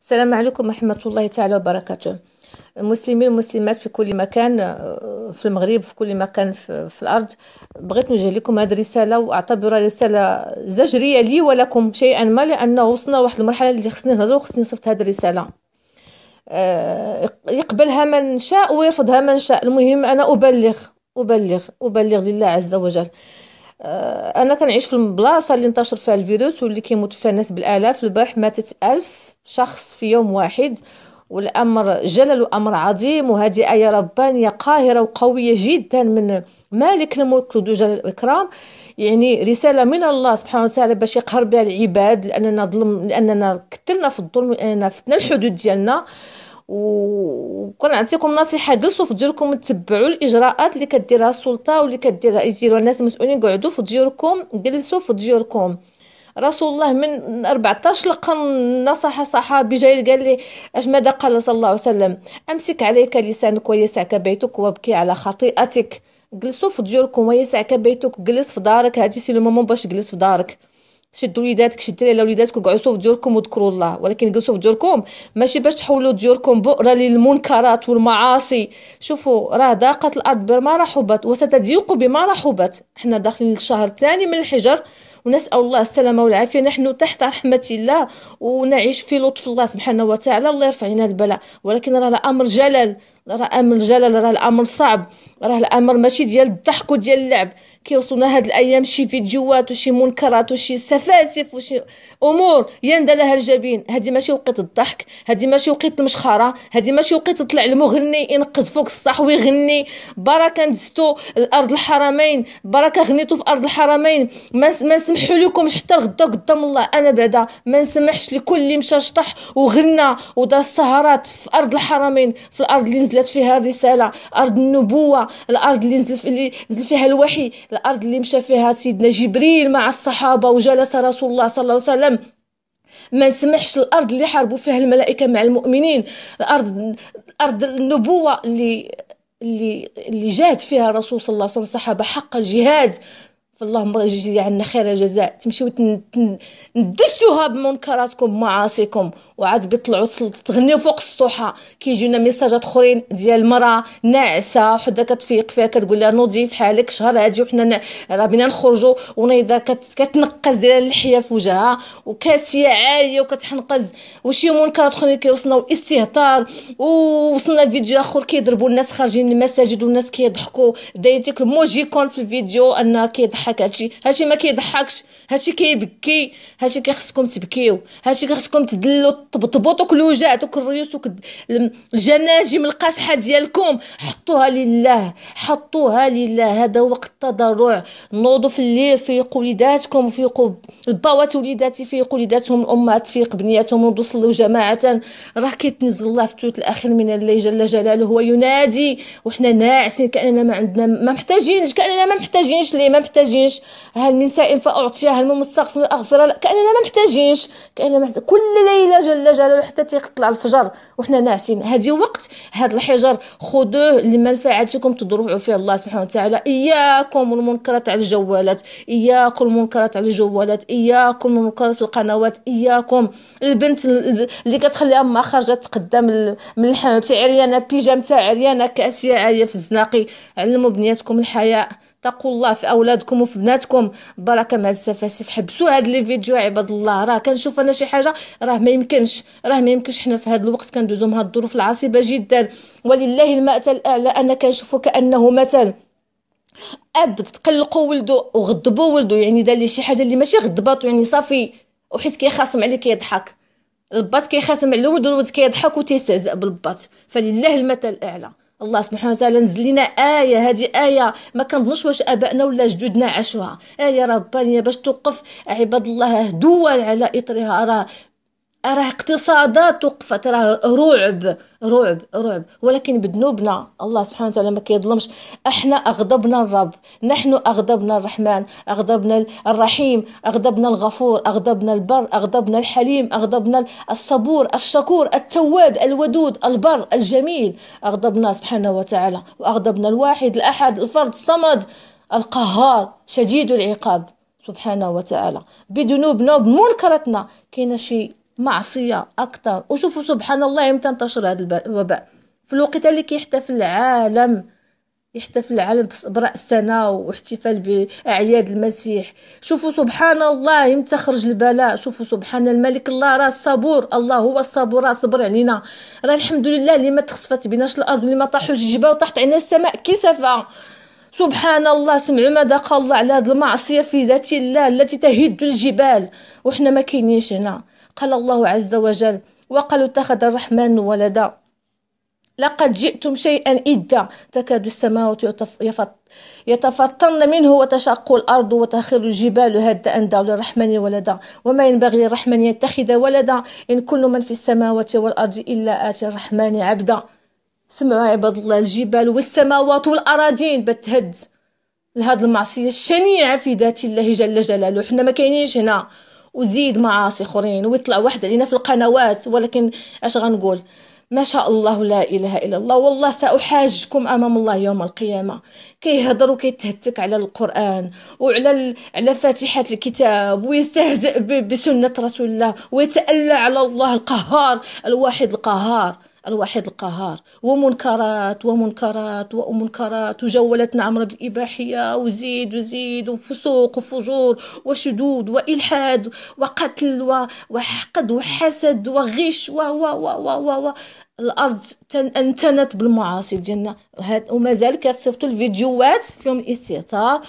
السلام عليكم ورحمة الله تعالى وبركاته المسلمين والمسلمات في كل مكان آه، في المغرب في كل مكان في, في الأرض بغيت نوجه لكم هذه الرسالة وأعتبرها رسالة زجرية لي ولكم شيئا ما لأنه وصلنا واحد المرحلة اللي خصني نهضر وخصني نصفت هذه الرسالة آه، يقبلها من شاء ويرفضها من شاء المهم أنا أبلغ أبلغ أبلغ لله عز وجل آه، انا كنعيش في البلاصه اللي انتشر فيها الفيروس واللي كيموت فيها الناس بالالاف البارح ماتت ألف شخص في يوم واحد والامر جلل وامر عظيم وهذه ايه ربانيه قاهره وقويه جدا من مالك الملك ذو جلال والاكرام يعني رساله من الله سبحانه وتعالى باش يقهر بها العباد لاننا ظلم لاننا كثرنا في الظلم لاننا فتنا الحدود ديالنا آه وكنعطيكم نصيحه جلسوا في ديوركم تبعوا الاجراءات اللي كديرها السلطه واللي كديرها يديروا الناس المسؤولين قعدوا في ديوركم جلسوا في ديوركم رسول الله من 14 لقى نصح صحابي جاي قال لي اش ماذا قال صلى الله عليه وسلم امسك عليك لسانك ويسعك بيتك وابكي على خطيئتك جلسوا في ديوركم ويسعك بيتك جلس في دارك هادي سي لو مومون باش جلس في دارك شدوا وليداتك شدوا على وليداتك وقعوا في ديوركم وذكروا الله ولكن جلسوا في ديوركم ماشي باش تحولوا ديوركم بؤره للمنكرات والمعاصي شوفوا راه ضاقت الارض بما رحبت وستضيق بما رحبت حنا داخلين للشهر الثاني من الحجر ونسال الله السلامه والعافيه نحن تحت رحمه الله ونعيش في لطف الله سبحانه وتعالى الله يرفع علينا البلاء ولكن راه الامر جلل راه امر الجلال راه الامر صعب راه الامر ماشي ديال الضحك وديال اللعب كيوصلنا هاد الايام شي فيديوهات وشي منكرات وشي سفاسف وشي امور يندى لها الجبين هادي ماشي وقت الضحك هادي ماشي وقت المشخره هادي ماشي وقت طلع المغني ينقذ فوق الصح ويغني بركه نزتو الارض الحرمين بركه غنيتو في ارض الحرمين ما نسمحوا لكم حتى غدا قدام الله انا بعدا ما نسمحش لكل اللي مشى شطح وغنى ودار السهرات في ارض الحرمين في الارض اللي نزل نزلت فيها الرساله ارض النبوه الارض اللي نزل اللي نزل فيها الوحي الارض اللي مشى فيها سيدنا جبريل مع الصحابه وجلس رسول الله صلى الله عليه وسلم ما نسمحش الارض اللي حاربوا فيها الملائكه مع المؤمنين الارض ارض النبوه اللي اللي اللي جاهد فيها الرسول صلى الله عليه وسلم صحابة حق الجهاد فاللهم يجزي عنا خير الجزاء تمشيو تندسوها بمنكراتكم معاصيكم وعاد بيطلعوا تغنيو فوق السطوحه كيجيونا ميساجات اخرين ديال المراه ناعسه وحده كتفيق فيها كتقول لها نوضي في حالك شهر هادي وحنا راه بينا نخرجوا ونايضه كتنقز دايره اللحيه في وجهها وكاسيه عاليه وكتحنقز وشي منكرات اخرين كيوصلنا واستهتار ووصلنا فيديو اخر كيضربوا الناس خارجين المساجد والناس كيضحكوا داير ديك الموجيكون في الفيديو انها كيضحك كيضحك هادشي هادشي ما كيضحكش هادشي كيبكي هادشي كيخصكم تبكيو هادشي كيخصكم تدلو تبطبطوا دوك الريوس الجناجم القاصحه ديالكم حطوها لله حطوها لله هذا وقت التضرع نوضوا في الليل فيقوا وليداتكم في الباوات وليداتي فيقوا وليداتهم الامهات تفيق بنياتهم نوضوا صلوا جماعه راه كيتنزل الله في الثلث الاخير من الليل جل جلاله هو ينادي وحنا ناعسين كاننا ما عندنا ما محتاجينش كاننا ما محتاجينش ليه ما محتاجينش محتاجينش هل النساء فاعطيها فاعطيه هل من اغفر كاننا ما محتاجينش كاننا محتاج... كل ليله جل جلاله حتى تيطلع الفجر وحنا ناعسين هذه وقت هذا الحجر خذوه لمنفعتكم تضرعوا فيه الله سبحانه وتعالى اياكم المنكرات على الجوالات اياكم المنكرات على الجوالات اياكم المنكرات في القنوات اياكم البنت اللي كتخليها ما خرجت تقدم من الحانوت عريانه بيجام تاع عريانه كاسيه عاريه في الزناقي علموا بنياتكم الحياء تقوا الله في اولادكم وفي بناتكم بركه مع السفاسف حبسوا هاد لي فيديو عباد الله راه كنشوف انا شي حاجه راه ما يمكنش راه ما يمكنش حنا في هذا الوقت كندوزو من هاد الظروف العصيبه جدا ولله المثل الاعلى انا كنشوفو كانه مثل اب تقلقوا ولدو وغضبوا ولدو يعني دار ليه شي حاجه اللي ماشي غضباتو يعني صافي وحيت كيخاصم عليه كيضحك الباط كيخاصم على الولد والولد كيضحك وتيستهزأ بالباط فلله المثل الاعلى الله سبحانه وتعالى نزل لنا ايه هذه ايه ما كنظنش واش ابائنا ولا جدودنا عاشوها ايه آه، ربانيه باش توقف عباد الله دول على اطرها راه راه اقتصادات توقفت راه رعب رعب رعب ولكن بذنوبنا الله سبحانه وتعالى ما كيظلمش احنا اغضبنا الرب نحن اغضبنا الرحمن اغضبنا الرحيم اغضبنا الغفور اغضبنا البر اغضبنا الحليم اغضبنا الصبور الشكور التواب الودود البر الجميل اغضبنا سبحانه وتعالى واغضبنا الواحد الاحد الفرد الصمد القهار شديد العقاب سبحانه وتعالى بذنوبنا بمنكرتنا كاين شي معصية أكتر وشوفوا سبحان الله إمتى انتشر هذا الوباء في الوقت اللي كيحتفل العالم يحتفل العالم برأس سنة واحتفال بأعياد المسيح شوفوا سبحان الله إمتى خرج البلاء شوفوا سبحان الملك الله راه الصبور الله هو الصبور راه صبر علينا راه الحمد لله اللي ما تخسفت بيناش الأرض اللي ما طاحوش الجبال وطاحت علينا السماء كسفة سبحان الله سمعوا ماذا قال الله على هذه المعصية في ذات الله التي تهد الجبال وحنا ما كاينينش هنا قال الله عز وجل وقالوا اتخذ الرحمن ولدا لقد جئتم شيئا إدا تكاد السماوات يتفطرن منه وتشق الأرض وتخر الجبال هدا أن دعوا للرحمن ولدا وما ينبغي للرحمن يتخذ ولدا إن كل من في السماوات والأرض إلا آتي الرحمن عبدا سمعوا عباد الله الجبال والسماوات والأراضين بتهد لهذه المعصية الشنيعة في ذات الله جل جلاله حنا ما كاينينش هنا وزيد معاصي اخرين ويطلع واحد علينا في القنوات ولكن اش غنقول ما شاء الله لا اله الا الله والله ساحاجكم امام الله يوم القيامه كيهضر وكيتهتك على القران وعلى ال... على فاتحه الكتاب ويستهزئ ب... بسنه رسول الله ويتألى على الله القهار الواحد القهار الواحد القهار ومنكرات ومنكرات ومنكرات وجولات نعمرة بالإباحية وزيد وزيد وفسوق وفجور وشدود وإلحاد وقتل وحقد وحسد وغش و و و و و الارض انتنت بالمعاصي ديالنا ومازال كتصيفطوا الفيديوهات فيهم الاستهتار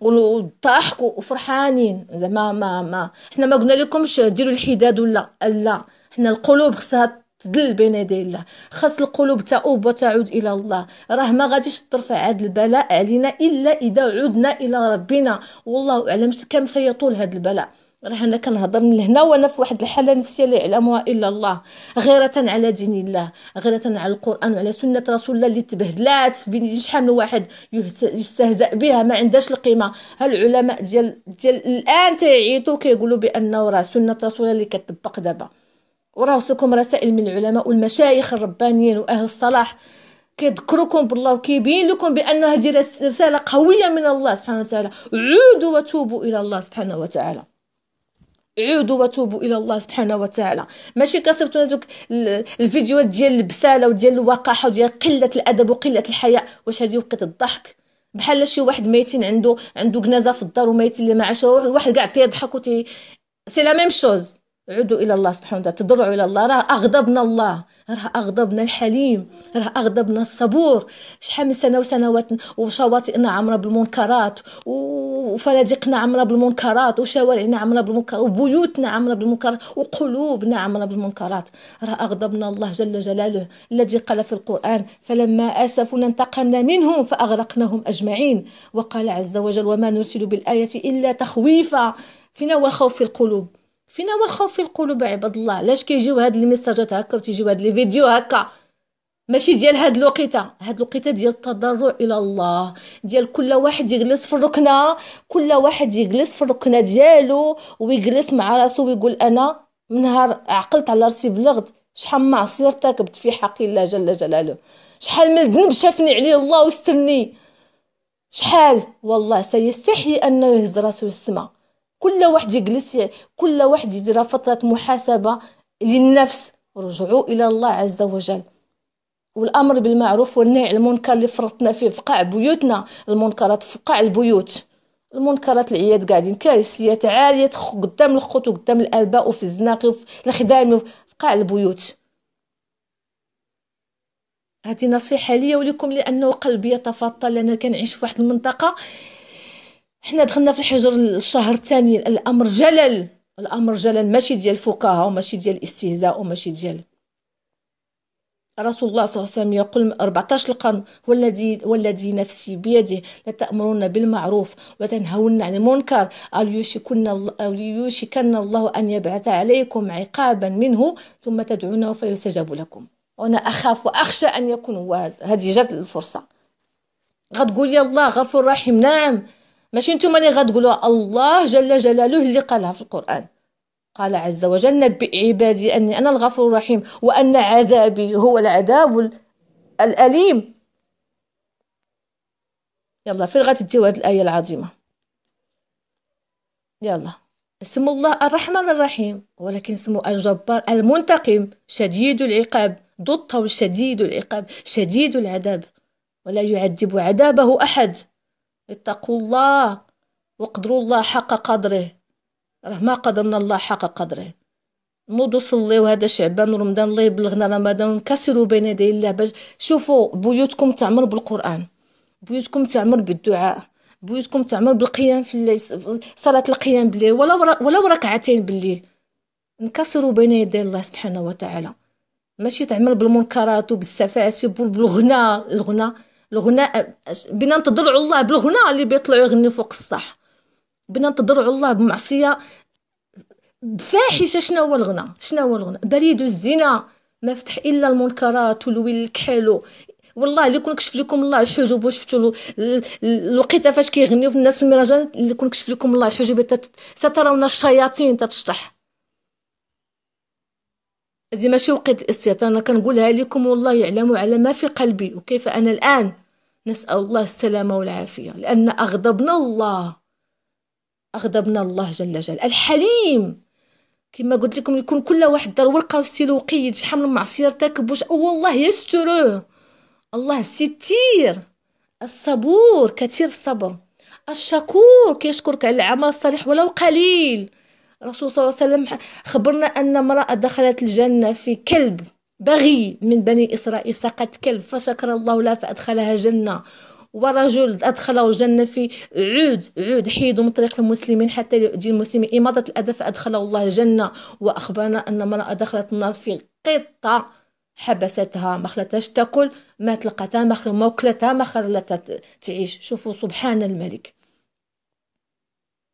والضحك وفرحانين زعما ما ما حنا ما قلنا لكمش ديروا الحداد ولا لا حنا القلوب خصها تدل بين يدي الله خاص القلوب تؤوب وتعود الى الله راه ما غاديش ترفع هذا البلاء علينا الا اذا عدنا الى ربنا والله اعلم كم سيطول هذا البلاء راه انا كنهضر من هنا وانا في واحد الحاله نفسيه لا يعلمها الا الله غيره على دين الله غيره على القران وعلى سنه رسول الله اللي تبهدلات بين شحال من واحد يستهزأ بها ما عندهاش القيمه هالعلماء ديال ديال الان تيعيطوا كيقولوا بانه راه سنه رسول الله اللي كتطبق دابا وراوصكم رسائل من العلماء والمشايخ الربانيين واهل الصلاح كيذكركم بالله وكيبين لكم بان هذه رساله قويه من الله سبحانه وتعالى عودوا وتوبوا الى الله سبحانه وتعالى عودوا وتوبوا الى الله سبحانه وتعالى ماشي كصيفطوا هذوك الفيديوهات ديال البساله وديال الوقاحه وديال قله الادب وقله الحياء واش هذه وقت الضحك بحال شي واحد ميتين عنده عنده جنازه في الدار وميتين اللي ما عاشها واحد كاع تيضحك وتي سي لا ميم شوز عدوا الى الله سبحانه وتعالى تضرعوا الى الله راه اغضبنا الله راه اغضبنا الحليم راه اغضبنا الصبور شحال من سنه وسنوات وشواطئنا عامره بالمنكرات وفنادقنا عامره بالمنكرات وشوارعنا عامره بالمنكرات وبيوتنا عامره بالمنكرات وقلوبنا عامره بالمنكرات راه اغضبنا الله جل جلاله الذي قال في القران فلما اسفنا انتقمنا منهم فاغرقناهم اجمعين وقال عز وجل وما نرسل بالايه الا تخويفا فينا هو الخوف في القلوب فينا هو الخوف في القلوب عباد الله علاش كيجيو هاد الميساجات هكا وتيجيو هاد لي فيديو هكا ماشي ديال هاد الوقيته هاد الوقيته ديال التضرع الى الله ديال كل واحد يجلس في الركنه كل واحد يجلس في الركنه ديالو ويجلس مع راسو ويقول انا من نهار عقلت على راسي بلغت شحال من معصيه ارتكبت في حق الله جل جلاله شحال من ذنب شافني عليه الله واسترني شحال والله سيستحي انه يهز راسو للسماء كل واحد يجلس كل واحد يدير فترة محاسبة للنفس رجعوا إلى الله عز وجل والأمر بالمعروف والنهي عن المنكر اللي فرطنا فيه في قاع بيوتنا المنكرات في قاع البيوت المنكرات العياد قاعدين كارثيات عالية قدام الخوت وقدام الآباء وفي الزناقي وفي الخدام في قاع البيوت هذه نصيحة لي ولكم لأنه قلبي يتفطر لأن كنعيش في واحد المنطقة حنا دخلنا في الحجر الشهر الثاني الامر جلل الامر جلل ماشي ديال فكاهه وماشي ديال استهزاء وماشي ديال رسول الله صلى الله عليه وسلم يقول 14 القرن والذي والذي نفسي بيده لتأمرون بالمعروف وتنهون عن المنكر ليوشكن الله أن يبعث عليكم عقابا منه ثم تدعونه فيستجاب لكم وأنا أخاف وأخشى أن يكون هذه جات الفرصة غتقول يا الله غفور رحيم نعم ماشي نتوما اللي غتقولوها الله جل جلاله اللي قالها في القران قال عز وجل نبئ عبادي اني انا الغفور الرحيم وان عذابي هو العذاب الاليم يلا فين غتديو هذه الايه العظيمه يلا اسم الله الرحمن الرحيم ولكن اسمه الجبار المنتقم شديد العقاب ضد الشديد العقاب شديد العذاب ولا يعذب عذابه احد اتقوا الله وقدروا الله حق قدره راه ما قدرنا الله حق قدره نوضوا صليو هذا شعبان ورمضان الله يبلغنا رمضان ونكسروا بين يدي الله باش شوفوا بيوتكم تعمر بالقران بيوتكم تعمر بالدعاء بيوتكم تعمر بالقيام في الليل صلاه القيام بالليل ولو ولو ركعتين بالليل نكسروا بين يدي الله سبحانه وتعالى ماشي تعمل بالمنكرات وبالسفاسف وبالغنى الغنى الغناء بنا نتضرعوا الله بالغناء اللي بيطلعوا يغني فوق السطح بنا نتضرعوا الله بمعصيه فاحشه شنو هو الغناء شنو هو الغناء بريد الزنا ما فتح الا المنكرات والويل الكحالو والله اللي كون كشف لكم الله الحجوب وشفتوا الوقيته فاش كيغنيو في الناس في المهرجانات اللي كون كشف لكم الله الحجوب سترون الشياطين تتشطح هذه ماشي وقت الاستيطان انا كنقولها لكم والله يعلم على ما في قلبي وكيف انا الان نسال الله السلامه والعافيه لان اغضبنا الله اغضبنا الله جل جل الحليم كما قلت لكم يكون كل واحد دار ورقه وسيله وقيد شحال من معصيه ارتكب وش والله يستره الله ستير الصبور كثير الصبر الشكور كيشكرك على العمل الصالح ولو قليل الرسول صلى الله عليه وسلم خبرنا أن امرأة دخلت الجنة في كلب بغي من بني إسرائيل سقط كلب فشكر الله لها فأدخلها جنة ورجل أدخله الجنة في عود عود حيد من طريق المسلمين حتى يؤدي المسلمين إماطة الأذى فأدخله الله الجنة وأخبرنا أن امرأة دخلت النار في قطة حبستها ما خلتهاش تاكل ما تلقاتها ما خلتها وكلتها ما خلتها تعيش شوفوا سبحان الملك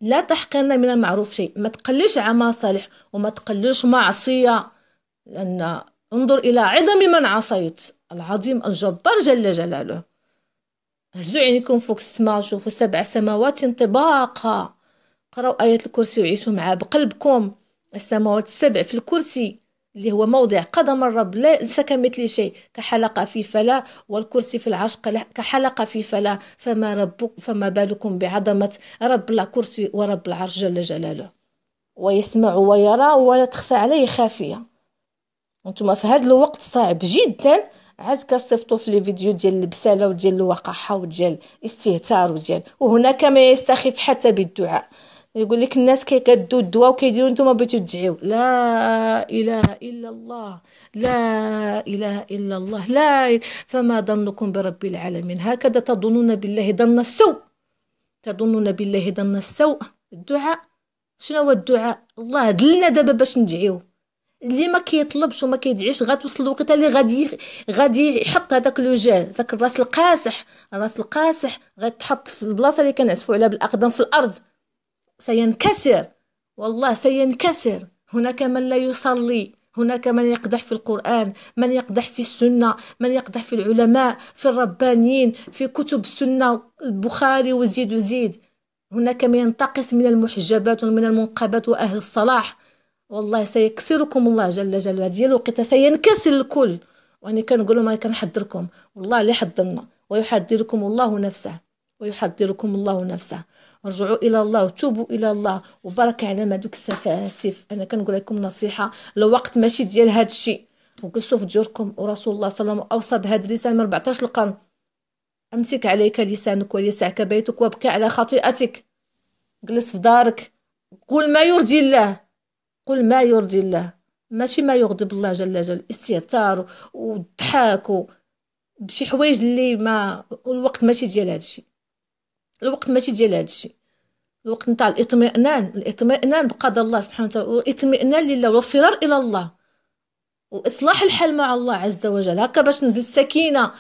لا تحقرن من المعروف شيء ما تقلش عما صالح وما تقلش معصية لأن انظر إلى عظم من عصيت العظيم الجبار جل جلاله هزوا عينيكم فوق السماء شوفوا سبع سماوات انطباقا قرأوا آية الكرسي وعيشوا معاه بقلبكم السماوات السبع في الكرسي اللي هو موضع قدم الرب لا ليس مثل شيء كحلقة في فلا والكرسي في العرش كحلقة في فلا فما ربك فما بالكم بعظمة رب الكرسي ورب العرش جل جلاله ويسمع ويرى ولا تخفى عليه خافية انتم في هذا الوقت صعب جدا عاد كصيفطوا في لي فيديو ديال البساله وديال الوقاحه وديال الاستهتار وديال وهناك ما يستخف حتى بالدعاء يقول لك الناس كدو الدواء وكيديروا نتوما بغيتو تدعيو لا اله الا الله لا اله الا الله لا فما ظنكم برب العالمين هكذا تظنون بالله ظن السوء تظنون بالله ظن السوء الدعاء شنو هو الدعاء الله دلنا دابا باش ندعيو اللي ما كيطلبش وما كيدعيش غتوصل الوقت اللي غادي غادي يحط هذاك لو ذاك الراس القاسح الراس القاسح غتحط في البلاصه اللي كنعسفوا عليها بالاقدام في الارض سينكسر والله سينكسر هناك من لا يصلي هناك من يقدح في القرآن من يقدح في السنة من يقدح في العلماء في الربانيين في كتب السنة البخاري وزيد وزيد هناك من ينتقص من المحجبات ومن المنقبات وأهل الصلاح والله سيكسركم الله جل جلاله هذه الوقت سينكسر الكل وانا كنقول لهم انا كنحذركم والله اللي حذرنا ويحذركم الله نفسه ويحضركم الله نفسه رجعوا الى الله وتوبوا الى الله وبركه على ما دوك السفاسف انا كنقول لكم نصيحه الوقت ماشي ديال هذا الشيء وجلسوا في ديوركم ورسول الله صلى الله عليه وسلم اوصى بهذا الرساله من 14 القرن امسك عليك لسانك وليسعك بيتك وابكي على خطيئتك جلس في دارك قل ما يرضي الله قل ما يرضي الله ماشي ما يغضب الله جل جلاله الاستهتار والضحك بشي حوايج اللي ما الوقت ماشي ديال هادشي الوقت ماشي ديال هادشي الوقت نتاع الاطمئنان الاطمئنان بقضاء الله سبحانه وتعالى والاطمئنان لله والفرار الى الله واصلاح الحال مع الله عز وجل هكا باش نزل السكينه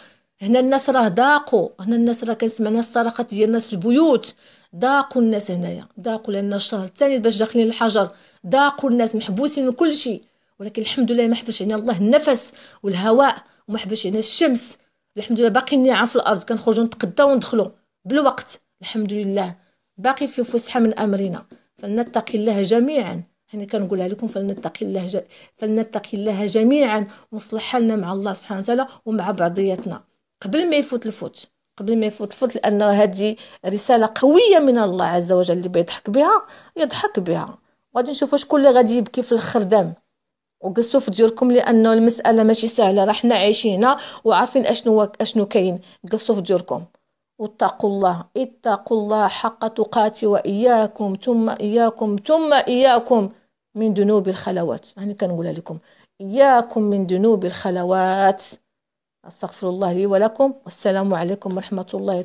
هنا الناس راه ضاقوا هنا الناس راه كنسمعنا الصرخات ديال الناس في البيوت ضاقوا الناس هنايا ضاقوا لان الشهر الثاني باش داخلين الحجر ضاقوا الناس محبوسين وكل شيء ولكن الحمد لله ما حبش علينا يعني الله النفس والهواء وما حبش علينا يعني الشمس الحمد لله باقي النعام في الارض كنخرجوا نتقداو وندخلوا بالوقت الحمد لله باقي في فسحة من أمرنا فلنتقي الله جميعا يعني كنقولها لكم فلنتقي الله ج... فلنتقي الله جميعا ونصلح حالنا مع الله سبحانه وتعالى ومع بعضياتنا قبل ما يفوت الفوت قبل ما يفوت الفوت لان هذه رساله قويه من الله عز وجل اللي بيضحك بها يضحك بها غادي نشوفوا شكون اللي غادي يبكي في الخردام وقصوا في ديوركم لانه المساله ماشي سهله راه حنا عايشين هنا وعارفين اشنو اشنو كاين قصوا في ديوركم اتقوا الله اتقوا الله حق تقاته وإياكم ثم إياكم ثم إياكم من ذنوب الخلوات يعني كنقولها لكم إياكم من ذنوب الخلوات أستغفر الله لي ولكم والسلام عليكم ورحمة الله